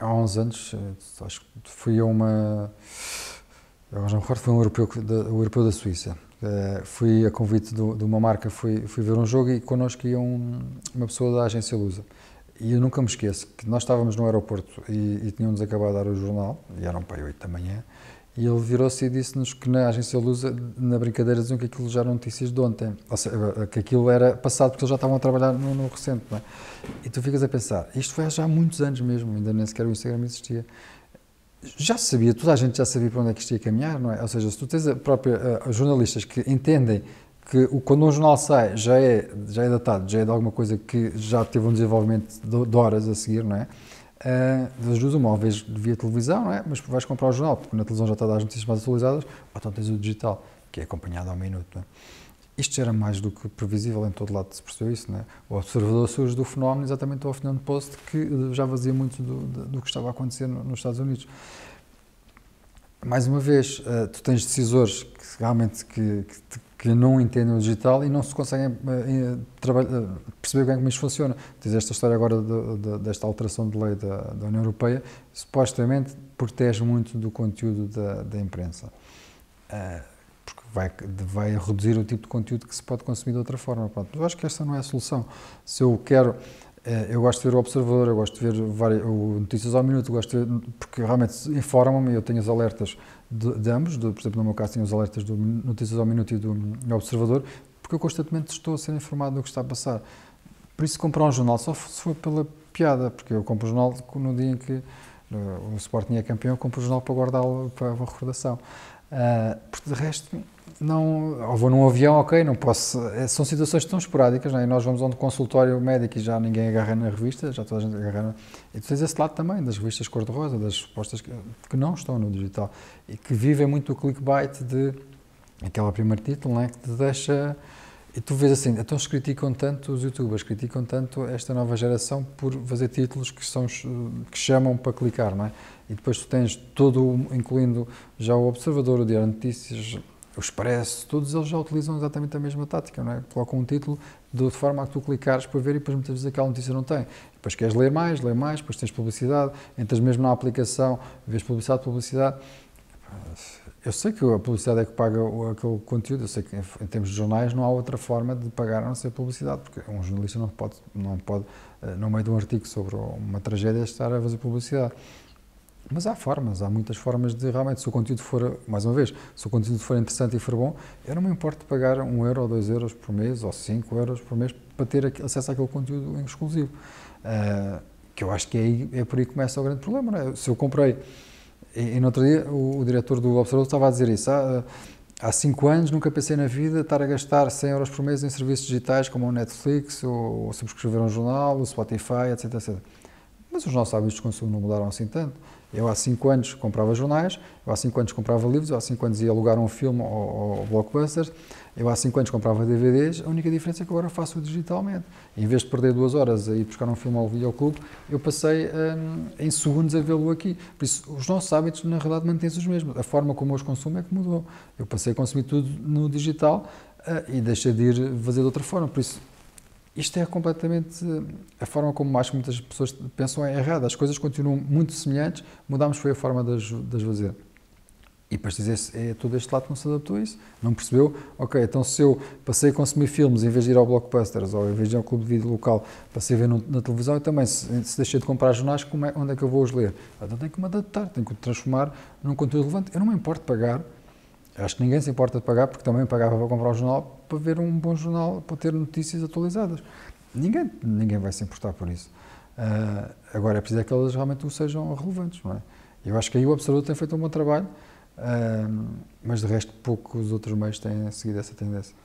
há uns anos, eh, acho que fui a uma. Eu não me recordo, foi um europeu, da, um europeu da Suíça. Uh, fui a convite do, de uma marca, fui, fui ver um jogo e connosco ia um, uma pessoa da agência Lusa. E eu nunca me esqueço que nós estávamos no aeroporto e, e acabado de dar o jornal, e eram para 8 da manhã, e ele virou-se e disse-nos que na agência Lusa, na brincadeira, diziam que aquilo já eram notícias de ontem. Ou seja, eh, que aquilo era passado, porque eles já estavam a trabalhar no, no recente. É? E tu ficas a pensar, isto foi já há muitos anos mesmo, ainda nem sequer o Instagram existia. Já sabia, toda a gente já sabia para onde é que isto ia caminhar, não é? Ou seja, se tu tens a própria, a, eh, jornalistas que entendem que o, quando um jornal sai já é, já é datado, já é de alguma coisa que já teve um desenvolvimento de, de horas a seguir, não é? uh, das duas, uma, ou vês via televisão, não é? mas vais comprar o jornal, porque na televisão já está a dar as notícias mais atualizadas, ou então tens o digital, que é acompanhado ao minuto. É? Isto era mais do que previsível, em todo lado se percebeu isso. É? O observador surge do fenómeno, exatamente o Huffington Post, que já vazia muito do, do que estava a acontecer nos Estados Unidos mais uma vez, ah, tu tens decisores que realmente que, que, que não entendem o digital e não se conseguem uh, perceber bem como isto funciona. Diz esta história agora de, de, desta alteração de lei da, da, União Europeia, supostamente protege muito do conteúdo da, da imprensa. Uh, porque vai, vai, reduzir o tipo de conteúdo que se pode consumir de outra forma. Pronto, eu acho que esta não é a solução. Se eu quero eh, eu gosto de ver o Observador, eu gosto de ver várias, o Notícias ao Minuto, gosto ver, porque realmente informam-me, eu tenho as alertas de, de ambos, de, por exemplo, no meu caso tenho os alertas do Notícias ao Minuto e do, do Observador, porque eu constantemente estou a ser informado do que está a passar. Por isso comprar um jornal só se for pela piada, porque eu compro o um jornal no dia em que o Sporting é campeão, compro o jornal para guardá-lo para uma recordação. Uh, porque de resto, não, ou vou num avião, ok, não posso. É, são situações tão esporádicas, não é? e nós vamos a um consultório médico e já ninguém agarra na revista, já toda a gente agarra. Na, e tu tens esse lado também, das revistas cor-de-rosa, das postas que, que, não estão no digital e que vivem muito o clickbait de aquela primeiro título, né Que te deixa e tu vês assim, então se criticam tanto os youtubers, criticam tanto esta nova geração por fazer títulos que, são, que chamam para clicar, não é? E depois tu tens todo, incluindo já o Observador, o Diário de Notícias, o Expresso, todos eles já utilizam exatamente a mesma tática, não é? Colocam um título de forma a que tu clicares para ver e depois muitas vezes aquela notícia não tem. Depois queres ler mais, ler mais, depois tens publicidade, entras mesmo na aplicação, vês publicidade, publicidade eu sei que a publicidade é que paga aquele conteúdo, eu sei que em termos de jornais não há outra forma de pagar a não ser publicidade, porque um jornalista não pode, não pode eh, no meio de um artigo sobre uma tragédia, estar a fazer publicidade. Mas há formas, há muitas formas de realmente, se o conteúdo for, mais uma vez, se o conteúdo for interessante e for bom, eu não me importo de pagar um euro ou dois euros por mês ou cinco euros por mês para ter acesso àquele conteúdo exclusivo. Uh, que eu acho que é, é por aí que começa o grande problema. não É? Se eu comprei e, e no outro dia o, o diretor do Observador estava a dizer isso. há cinco anos nunca pensei na vida estar a gastar 100 euros por mês em serviços digitais como o Netflix, ou, ou subscrever um jornal, o Spotify, etc, etc mas os nossos hábitos de consumo não mudaram assim tanto. Eu há 5 anos comprava jornais, eu há 5 anos comprava livros, eu há 5 anos ia alugar um filme ou, ou eu há 5 anos comprava DVDs, a única diferença é que agora faço digitalmente. Em vez de perder duas horas a ir buscar um filme ao videoclube, eu passei hum, em segundos a vê-lo aqui. Por isso, os nossos hábitos, na realidade, mantêm-se os mesmos. A forma como os consumo é que mudou. Eu passei a consumir tudo no digital uh, e deixei de ir fazer de outra forma. Por isso, isto é completamente a forma como acho que muitas pessoas pensam é errada. As coisas continuam muito semelhantes, mudamos foi a forma de as fazer. E para dizer é todo este lado que não se adaptou a isso, não percebeu? Ok, então se eu passei a consumir filmes em vez de ir ao Blockbusters ou em vez de ir ao clube de vídeo local, passei a ver no, na televisão e também se, se deixei de comprar jornais, é, onde é que eu vou os ler? Então tenho que me adaptar, tenho que transformar num conteúdo relevante. Eu não me importo pagar Acho que ninguém se importa de pagar, porque também pagava para comprar o um jornal, para ver um bom jornal, para ter notícias atualizadas. Ninguém, ninguém vai se importar por isso. Uh, agora, é preciso é que elas realmente sejam relevantes, não é? Eu acho que aí o Observador tem feito um bom trabalho, uh, mas de resto poucos outros meios têm seguido essa tendência.